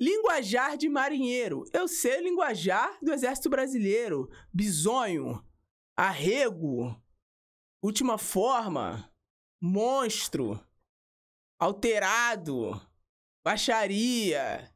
Linguajar de marinheiro. Eu sei linguajar do Exército Brasileiro. Bisonho. Arrego. Última forma. Monstro. Alterado. Baixaria.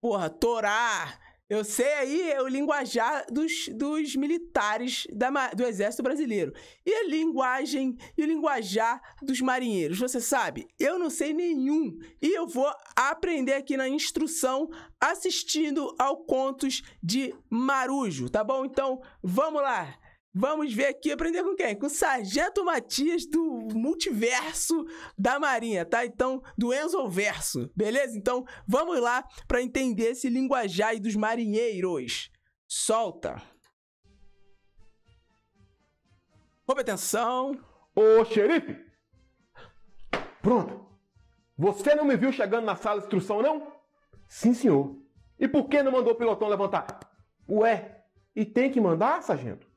Porra, Torá. Eu sei aí é o linguajar dos, dos militares da, do Exército Brasileiro. E a linguagem e o linguajar dos marinheiros. Você sabe? Eu não sei nenhum. E eu vou aprender aqui na instrução assistindo ao Contos de Marujo, tá bom? Então, vamos lá! Vamos ver aqui, aprender com quem? Com o Sargento Matias do Multiverso da Marinha, tá? Então, do Enzo Verso, beleza? Então, vamos lá para entender esse linguajar dos marinheiros. Solta! Rouba atenção! Ô, xerife! Pronto! Você não me viu chegando na sala de instrução, não? Sim, senhor. E por que não mandou o pilotão levantar? Ué, e tem que mandar, sargento?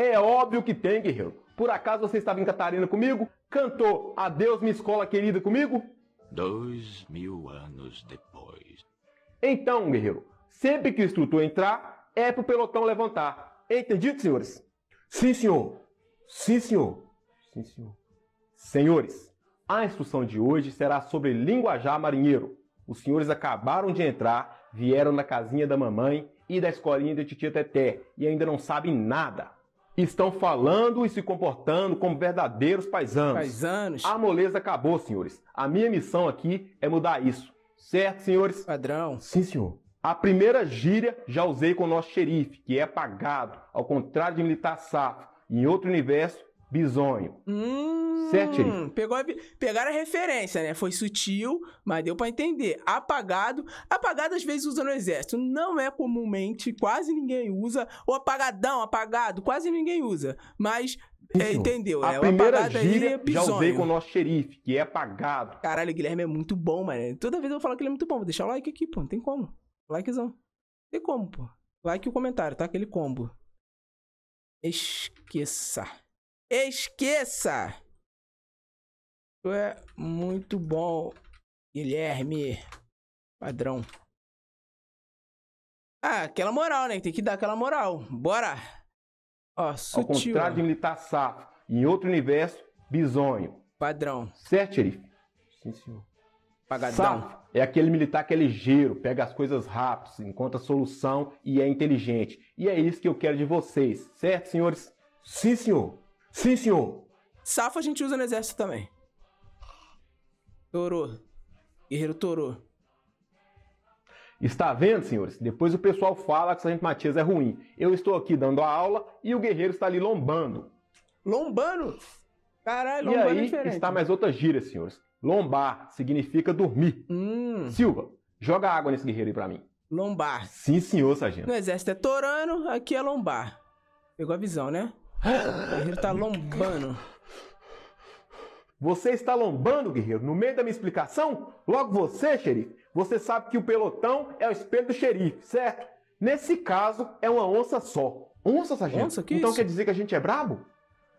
É óbvio que tem, guerreiro. Por acaso você estava em Catarina comigo? Cantou Adeus, minha escola querida comigo? Dois mil anos depois. Então, guerreiro, sempre que o instrutor entrar, é pro pelotão levantar. Entendido, senhores? Sim, senhor. Sim, senhor. Sim, senhor. Senhores, a instrução de hoje será sobre linguajar marinheiro. Os senhores acabaram de entrar, vieram na casinha da mamãe e da escolinha de titia Teté e ainda não sabem nada estão falando e se comportando como verdadeiros paisanos. Paisanos. A moleza acabou, senhores. A minha missão aqui é mudar isso. Certo, senhores? Padrão. Sim, senhor. A primeira gíria já usei com o nosso xerife, que é pagado, ao contrário de militar safo. Em outro universo, Bisonho. Hum, certo, Aí? Pegou a, pegaram a referência, né? Foi sutil, mas deu para entender. Apagado. Apagado às vezes usa no exército. Não é comumente, quase ninguém usa. Ou apagadão, apagado, quase ninguém usa. Mas é, entendeu? A é, primeira gíria é já usei com o nosso xerife, que é apagado. Caralho, o Guilherme é muito bom, mano. Toda vez eu falo que ele é muito bom. Vou deixar o like aqui, pô. Não tem como. Likezão. Não tem como, pô. Like e o comentário, tá? Aquele combo. Esqueça. Esqueça! Tu é muito bom, Guilherme. Padrão. Ah, aquela moral, né? Tem que dar aquela moral. Bora! Ó, sutil. Ao contrário de militar safo, em outro universo, bisonho. Padrão. Certo, xerife? Sim, senhor. Pagadão. Safo é aquele militar que é ligeiro, pega as coisas rápido, encontra solução e é inteligente. E é isso que eu quero de vocês, certo, senhores? Sim, senhor. Sim, senhor. Safa a gente usa no exército também. Toro. Guerreiro Toro. Está vendo, senhores? Depois o pessoal fala que o Sargento Matias é ruim. Eu estou aqui dando a aula e o guerreiro está ali lombando. Lombando? Caralho, lombando e é aí, é está mais outra gíria, senhores. Lombar significa dormir. Hum. Silva, joga água nesse guerreiro aí pra mim. Lombar. Sim, senhor, sargento. No exército é torano, aqui é lombar. Pegou a visão, né? Ele tá lombando. Você está lombando, guerreiro? No meio da minha explicação? Logo você, xerife. Você sabe que o pelotão é o espelho do xerife, certo? Nesse caso, é uma onça só. Onça, sargento? Onça, que então isso? quer dizer que a gente é brabo?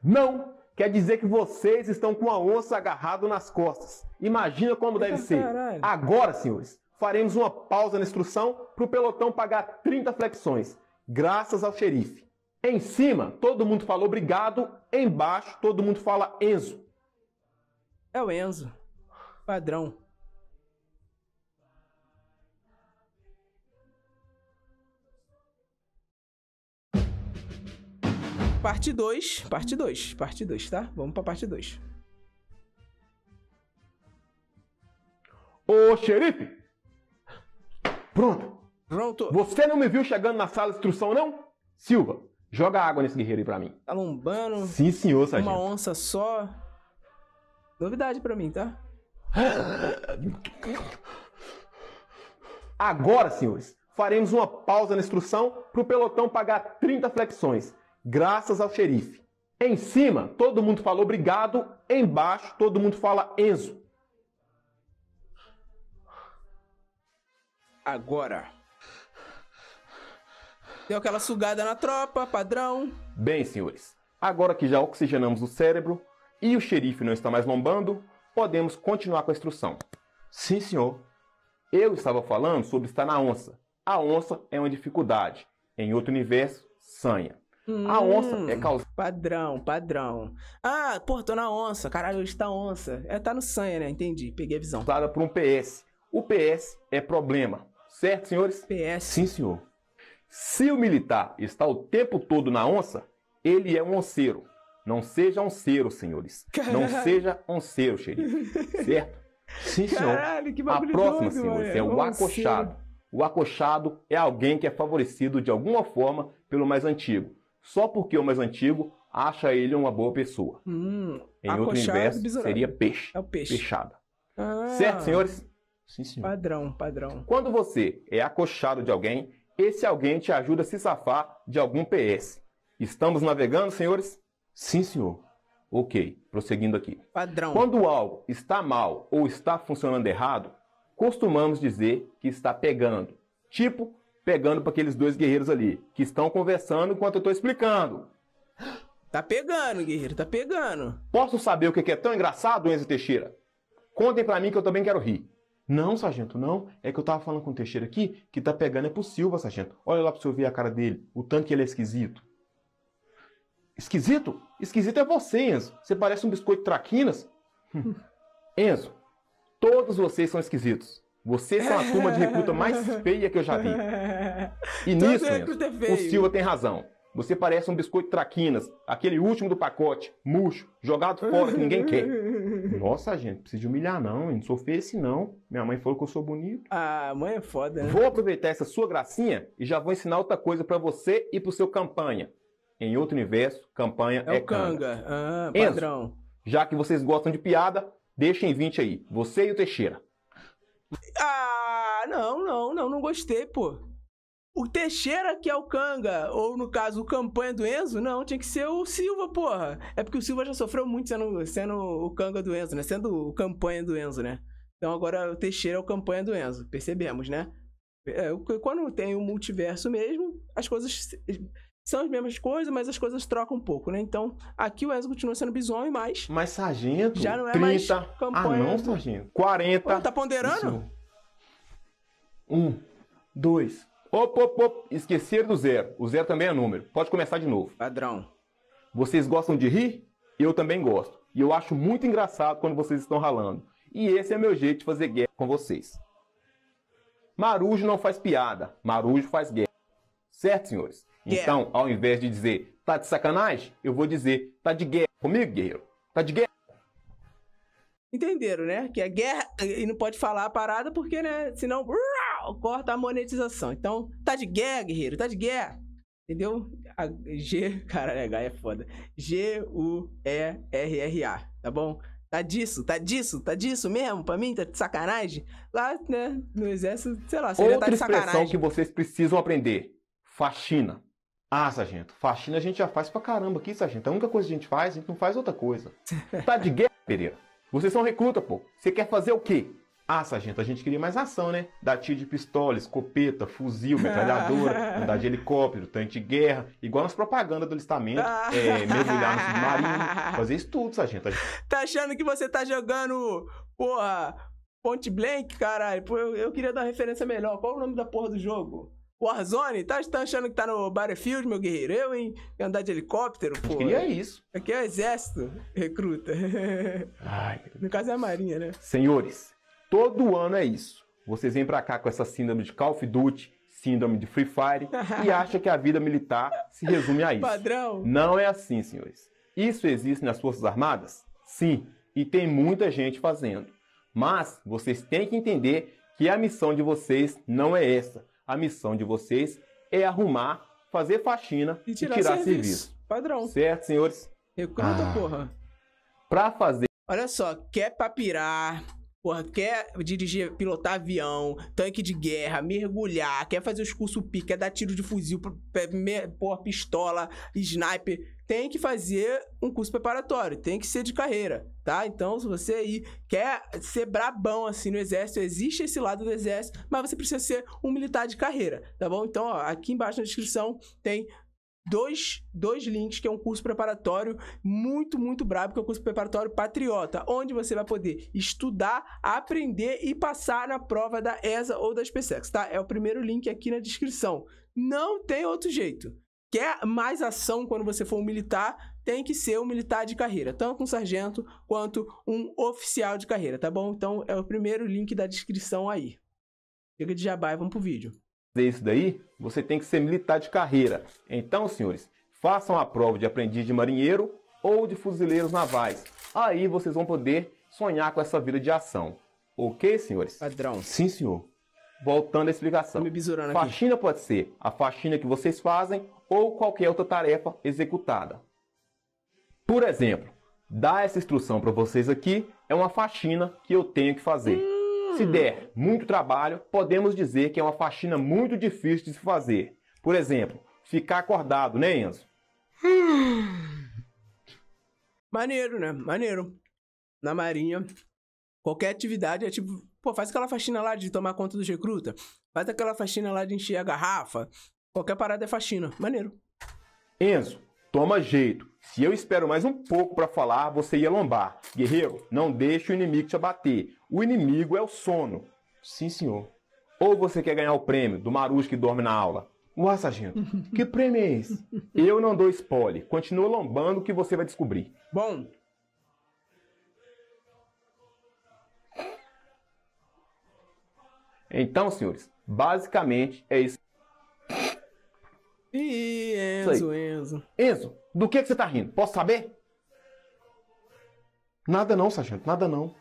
Não! Quer dizer que vocês estão com a onça agarrado nas costas. Imagina como Eita, deve ser. Caralho. Agora, senhores, faremos uma pausa na instrução para o pelotão pagar 30 flexões, graças ao xerife. Em cima, todo mundo fala obrigado. Embaixo, todo mundo fala Enzo. É o Enzo. Padrão. Parte 2, parte 2, parte 2, tá? Vamos pra parte 2. Ô, xerife! Pronto. Pronto. Você não me viu chegando na sala de instrução, não? Silva, Joga água nesse guerreiro aí pra mim. Tá lombando. Sim, senhor, sargento. Uma onça só. Novidade pra mim, tá? Agora, senhores, faremos uma pausa na instrução pro pelotão pagar 30 flexões, graças ao xerife. Em cima, todo mundo fala obrigado. Embaixo, todo mundo fala Enzo. Agora, Deu aquela sugada na tropa, padrão. Bem, senhores, agora que já oxigenamos o cérebro e o xerife não está mais lombando, podemos continuar com a instrução. Sim, senhor. Eu estava falando sobre estar na onça. A onça é uma dificuldade. Em outro universo, sanha. Hum, a onça é causada. Padrão, padrão. Ah, pô, tô na onça. Caralho, hoje tá onça. É, tá no sanha, né? Entendi. Peguei a visão. usada por um PS. O PS é problema. Certo, senhores? PS. Sim, senhor. Se o militar está o tempo todo na onça, ele é um onceiro. Não seja onceiro, senhores. Caralho. Não seja onceiro, xerife. Certo? Sim, senhor. Caralho, que A próxima, senhores, é o acochado. O acochado é alguém que é favorecido de alguma forma pelo mais antigo. Só porque o mais antigo acha ele uma boa pessoa. Hum, em outro universo, bizarro. seria peixe. É o peixe. Peixada. Ah, certo, senhores? Sim, senhor. Padrão, padrão. Quando você é acochado de alguém, esse alguém te ajuda a se safar de algum PS. Estamos navegando, senhores? Sim, senhor. Ok, prosseguindo aqui. Padrão. Quando algo está mal ou está funcionando errado, costumamos dizer que está pegando. Tipo, pegando para aqueles dois guerreiros ali, que estão conversando enquanto eu estou explicando. Tá pegando, guerreiro, tá pegando. Posso saber o que é tão engraçado, Enzo Teixeira? Contem para mim que eu também quero rir. Não, sargento, não. É que eu tava falando com o Teixeira aqui que tá pegando é pro Silva, sargento. Olha lá pra você ver a cara dele, o tanto que ele é esquisito. Esquisito? Esquisito é você, Enzo. Você parece um biscoito traquinas. Enzo, todos vocês são esquisitos. Vocês é são a turma de recruta mais feia que eu já vi. E nisso, Enzo, é o Silva tem razão. Você parece um biscoito traquinas, aquele último do pacote, murcho, jogado fora que ninguém quer nossa, gente, precisa de humilhar não, eu não sou feio esse, assim não. Minha mãe falou que eu sou bonito. Ah, mãe é foda, né? Vou aproveitar essa sua gracinha e já vou ensinar outra coisa para você e pro seu campanha. Em outro universo, campanha é, é o canga. canga. Ah, padrão. Enzo, já que vocês gostam de piada, deixem 20 aí. Você e o Teixeira. Ah, não, não, não, não gostei, pô o Teixeira que é o Canga, ou no caso o Campanha do Enzo, não, tinha que ser o Silva, porra. É porque o Silva já sofreu muito sendo, sendo o Canga do Enzo, né? Sendo o Campanha do Enzo, né? Então agora o Teixeira é o Campanha do Enzo, percebemos, né? É, quando tem o um multiverso mesmo, as coisas são as mesmas coisas, mas as coisas trocam um pouco, né? Então, aqui o Enzo continua sendo bisonho, mas... Mas Sargento... Já não é 30, mais ah, campanha. Ah, não, Sargento. 40... Pô, tá ponderando? Um, dois, Op, op, Esquecer do zero. O zero também é número. Pode começar de novo. Padrão. Vocês gostam de rir? Eu também gosto. E eu acho muito engraçado quando vocês estão ralando. E esse é meu jeito de fazer guerra com vocês. Marujo não faz piada. Marujo faz guerra. Certo, senhores? Então, ao invés de dizer tá de sacanagem, eu vou dizer tá de guerra. Comigo, guerreiro? Tá de guerra? Entenderam, né? Que a é guerra. E não pode falar a parada porque, né? Senão pau, corta a monetização. Então, tá de guerra, guerreiro, tá de guerra. Entendeu? A G, caralho, H é foda. G-U-E-R-R-A, tá bom? Tá disso, tá disso, tá disso mesmo pra mim? Tá de sacanagem? Lá, né, no exército, sei lá, seria tá Outra tá de expressão sacanagem. que vocês precisam aprender. Faxina. Ah, sargento, faxina a gente já faz pra caramba aqui, sargento. A única coisa que a gente faz, a gente não faz outra coisa. Tá de guerra, Pereira. Vocês são recruta, pô. Você quer fazer o quê? Ah, sargento, a gente queria mais ação, né? Dar tiro de pistola, escopeta, fuzil, metralhadora, andar de helicóptero, tanque de guerra, igual nas propagandas do listamento, é, mergulhar no submarino, fazer isso tudo, sargento. Tá achando que você tá jogando, porra, Ponte Blank, caralho? Pô, eu, eu, queria dar uma referência melhor. Qual é o nome da porra do jogo? Warzone? Tá, tá achando que tá no Battlefield, meu guerreiro? Eu, hein? Andar de helicóptero, pô. Queria isso. Aqui é o exército, recruta. Ai, no caso é a marinha, né? Senhores, Todo ano é isso. Vocês vêm para cá com essa síndrome de Call of Duty, síndrome de Free Fire e acha que a vida militar se resume a isso. Padrão. Não é assim, senhores. Isso existe nas Forças Armadas? Sim, e tem muita gente fazendo. Mas vocês têm que entender que a missão de vocês não é essa. A missão de vocês é arrumar, fazer faxina e tirar, e tirar serviço. serviço. Padrão. Certo, senhores? Recruta, ah. porra. Pra fazer. Olha só, quer papirar Porra, quer dirigir, pilotar avião, tanque de guerra, mergulhar, quer fazer os cursos PIC, quer dar tiro de fuzil, porra, pistola, sniper, tem que fazer um curso preparatório, tem que ser de carreira, tá? Então, se você aí quer ser brabão assim no exército, existe esse lado do exército, mas você precisa ser um militar de carreira, tá bom? Então, ó, aqui embaixo na descrição tem dois, dois links, que é um curso preparatório muito, muito brabo, que é o curso preparatório Patriota, onde você vai poder estudar, aprender e passar na prova da ESA ou da SpaceX, tá? É o primeiro link aqui na descrição. Não tem outro jeito. Quer mais ação quando você for um militar? Tem que ser um militar de carreira, tanto um sargento quanto um oficial de carreira, tá bom? Então é o primeiro link da descrição aí. Chega de jabá e vamos pro vídeo fazer isso daí, você tem que ser militar de carreira. Então, senhores, façam a prova de aprendiz de marinheiro ou de fuzileiros navais. Aí vocês vão poder sonhar com essa vida de ação. Ok, senhores? Padrão. Sim, senhor. Voltando à explicação. Me faxina pode ser a faxina que vocês fazem ou qualquer outra tarefa executada. Por exemplo, dar essa instrução para vocês aqui é uma faxina que eu tenho que fazer. Hum. Se hum. der muito trabalho, podemos dizer que é uma faxina muito difícil de se fazer. Por exemplo, ficar acordado, né, Enzo? Hum. Maneiro, né? Maneiro. Na marinha, qualquer atividade é tipo, pô, faz aquela faxina lá de tomar conta dos recrutas, faz aquela faxina lá de encher a garrafa, qualquer parada é faxina. Maneiro. Enzo, toma jeito. Se eu espero mais um pouco para falar, você ia lombar. Guerreiro, não deixe o inimigo te abater. O inimigo é o sono. Sim, senhor. Ou você quer ganhar o prêmio do marujo que dorme na aula? Uá, sargento, que prêmio é esse? Eu não dou spoiler. Continua lombando que você vai descobrir. Bom. Então, senhores, basicamente é isso. Ih, Enzo, Enzo. Enzo, do que, que você tá rindo? Posso saber? Nada não, sargento, nada não.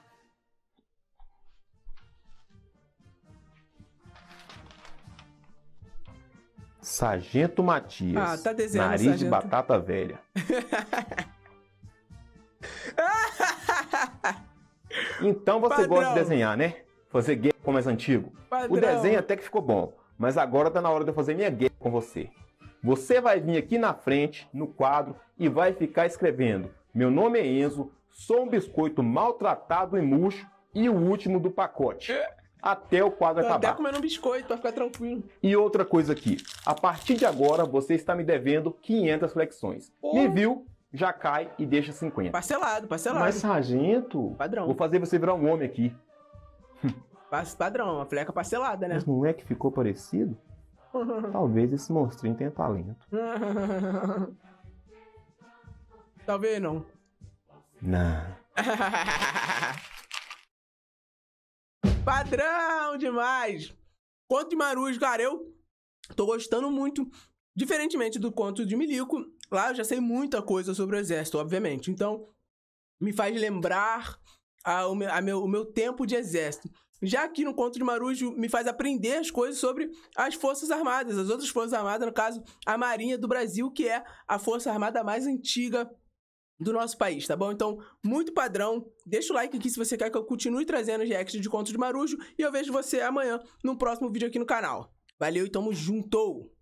Sargento Matias. Ah, tá desenhando, Nariz sargento. de batata velha. então você Padrão. gosta de desenhar, né? Fazer guerra como é antigo. Padrão. O desenho até que ficou bom, mas agora tá na hora de eu fazer minha guerra com você. Você vai vir aqui na frente, no quadro, e vai ficar escrevendo: Meu nome é Enzo, sou um biscoito maltratado e murcho e o último do pacote. Até o quadro Tô acabar. Até comer um biscoito, vai ficar tranquilo. E outra coisa aqui: a partir de agora você está me devendo 500 flexões. Me viu? Já cai e deixa 50. Parcelado, parcelado. Mas, sargento. Padrão. Vou fazer você virar um homem aqui. Padrão, uma fleca parcelada, né? Mas não é que ficou parecido? Talvez esse monstrinho tenha talento. Talvez não. Não. Padrão demais! Conto de cara, eu tô gostando muito. Diferentemente do conto de Milico, lá eu já sei muita coisa sobre o exército, obviamente. Então, me faz lembrar a, a meu, o meu tempo de exército já aqui no Conto de Marujo me faz aprender as coisas sobre as Forças Armadas, as outras Forças Armadas, no caso, a Marinha do Brasil, que é a Força Armada mais antiga do nosso país, tá bom? Então, muito padrão. Deixa o like aqui se você quer que eu continue trazendo os reacts de Conto de Marujo e eu vejo você amanhã no próximo vídeo aqui no canal. Valeu e tamo junto!